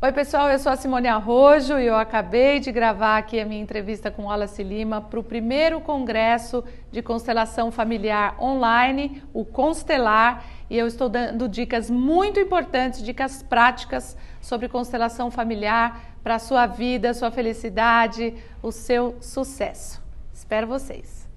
Oi, pessoal, eu sou a Simone Arrojo e eu acabei de gravar aqui a minha entrevista com Wallace Lima para o primeiro congresso de constelação familiar online, o Constelar, e eu estou dando dicas muito importantes, dicas práticas sobre constelação familiar para a sua vida, sua felicidade, o seu sucesso. Espero vocês!